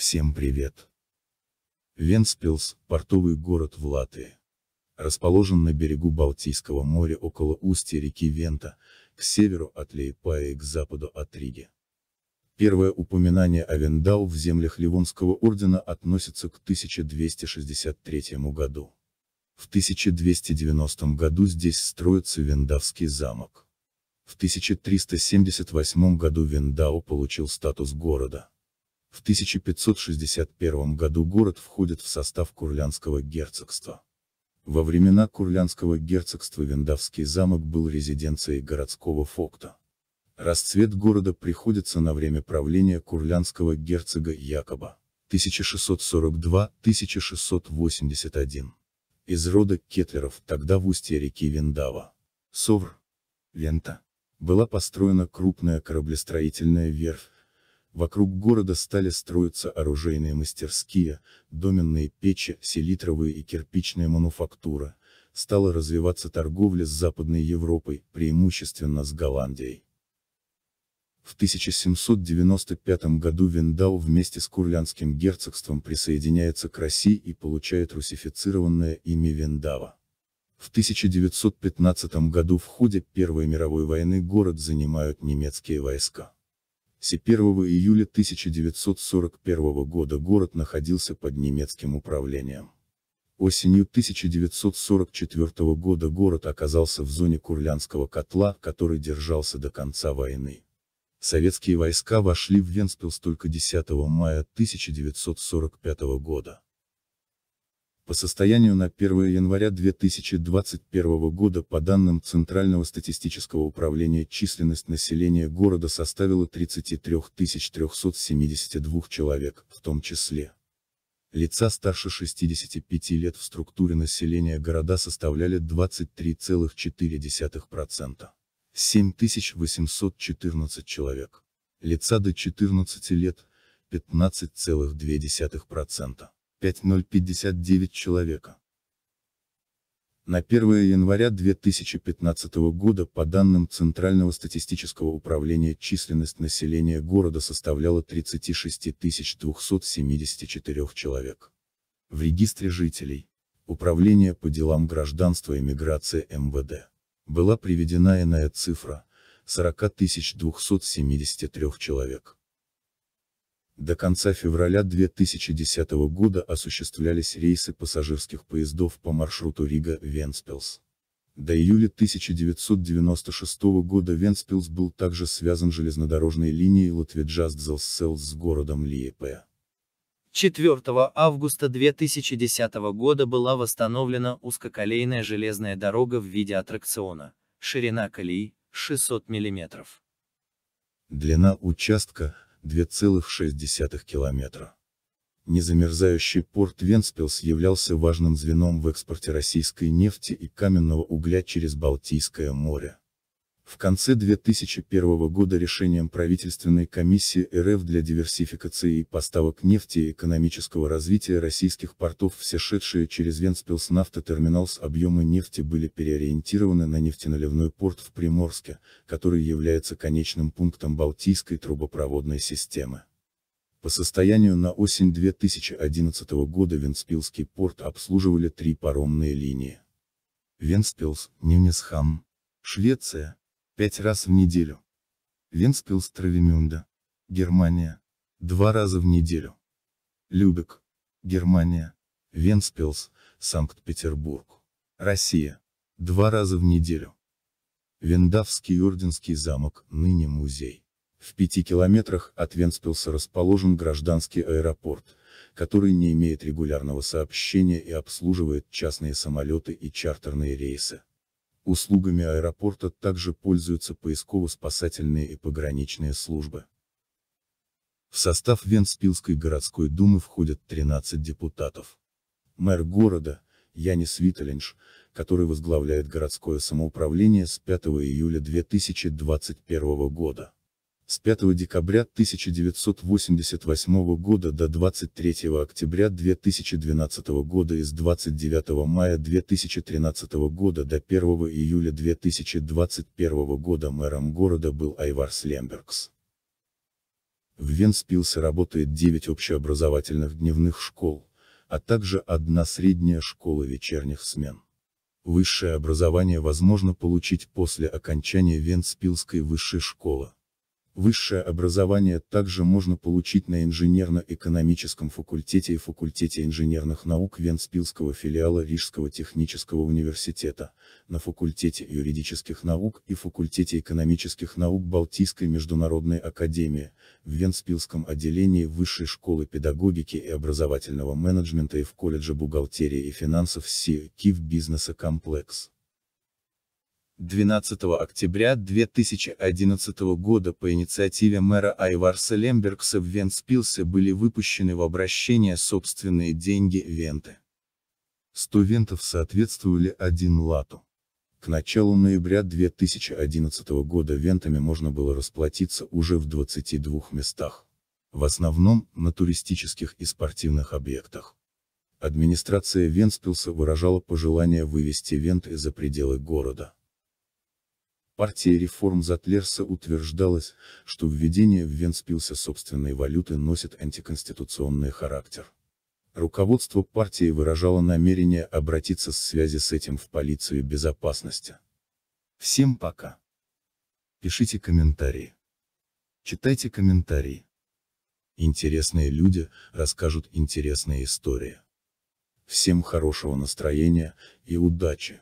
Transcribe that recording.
Всем привет! Венспилс – портовый город в Латвии. Расположен на берегу Балтийского моря около устья реки Вента, к северу от Лейпая и к западу от Риги. Первое упоминание о Вендау в землях Ливонского ордена относится к 1263 году. В 1290 году здесь строится Вендавский замок. В 1378 году Вендау получил статус города. В 1561 году город входит в состав Курлянского герцогства. Во времена Курлянского герцогства Виндавский замок был резиденцией городского фокта. Расцвет города приходится на время правления курлянского герцога Якоба 1642-1681. Из рода Кетлеров, тогда в устье реки Виндава. Совр. Вента. Была построена крупная кораблестроительная верфь, Вокруг города стали строиться оружейные мастерские, доменные печи, селитровые и кирпичная мануфактура. Стала развиваться торговля с Западной Европой, преимущественно с Голландией. В 1795 году Виндау вместе с Курлянским герцогством присоединяется к России и получает русифицированное имя Виндава. В 1915 году в ходе Первой мировой войны город занимают немецкие войска. С 1 июля 1941 года город находился под немецким управлением. Осенью 1944 года город оказался в зоне Курлянского котла, который держался до конца войны. Советские войска вошли в Венспилс только 10 мая 1945 года. По состоянию на 1 января 2021 года по данным Центрального статистического управления численность населения города составила 33 372 человек, в том числе лица старше 65 лет в структуре населения города составляли 23,4%. 7814 человек. Лица до 14 лет, 15,2%. 5059 человека. На 1 января 2015 года по данным Центрального статистического управления численность населения города составляла 36 274 человек. В регистре жителей, Управления по делам гражданства и миграции МВД, была приведена иная цифра – 40 273 человек. До конца февраля 2010 года осуществлялись рейсы пассажирских поездов по маршруту Рига-Венспилс. До июля 1996 года Венспилс был также связан железнодорожной линией Латвиджаст-Зелсселс с городом Лиепе. 4 августа 2010 года была восстановлена узкоколейная железная дорога в виде аттракциона, ширина колеи – 600 мм. Длина участка 2,6 километра. Незамерзающий порт Венспилс являлся важным звеном в экспорте российской нефти и каменного угля через Балтийское море. В конце 2001 года решением правительственной комиссии РФ для диверсификации и поставок нефти и экономического развития российских портов все шедшие через Венспилс нафтотерминал с объемы нефти были переориентированы на нефтеналивной порт в Приморске, который является конечным пунктом Балтийской трубопроводной системы. По состоянию на осень 2011 года Венспилский порт обслуживали три паромные линии. Венспилс, Нюнисхам, Швеция, пять раз в неделю. Венспилс Травимюнда, Германия, два раза в неделю. Любек, Германия, Венспилс, Санкт-Петербург, Россия, два раза в неделю. Вендавский Орденский замок, ныне музей. В пяти километрах от Венспилса расположен гражданский аэропорт, который не имеет регулярного сообщения и обслуживает частные самолеты и чартерные рейсы. Услугами аэропорта также пользуются поисково-спасательные и пограничные службы. В состав Венспилской городской думы входят 13 депутатов. Мэр города, Янис Виталинш, который возглавляет городское самоуправление с 5 июля 2021 года с 5 декабря 1988 года до 23 октября 2012 года и с 29 мая 2013 года до 1 июля 2021 года мэром города был Айвар Слембергс. В Венспилсе работает 9 общеобразовательных дневных школ, а также одна средняя школа вечерних смен. Высшее образование возможно получить после окончания Венспилской высшей школы Высшее образование также можно получить на инженерно-экономическом факультете и факультете инженерных наук Венспилского филиала Рижского технического университета, на факультете юридических наук и факультете экономических наук Балтийской международной академии, в Венспилском отделении Высшей школы педагогики и образовательного менеджмента и в колледже бухгалтерии и финансов СИО Киев Бизнеса Комплекс. 12 октября 2011 года по инициативе мэра Айварса Лембергса в Вентспилсе были выпущены в обращение собственные деньги Венты. 100 вентов соответствовали 1 лату. К началу ноября 2011 года вентами можно было расплатиться уже в 22 местах. В основном, на туристических и спортивных объектах. Администрация Венспилса выражала пожелание вывести Венты за пределы города. Партия реформ Затлерса утверждалась, что введение в Венспилсе собственной валюты носит антиконституционный характер. Руководство партии выражало намерение обратиться с связи с этим в полицию безопасности. Всем пока. Пишите комментарии. Читайте комментарии. Интересные люди расскажут интересные истории. Всем хорошего настроения и удачи!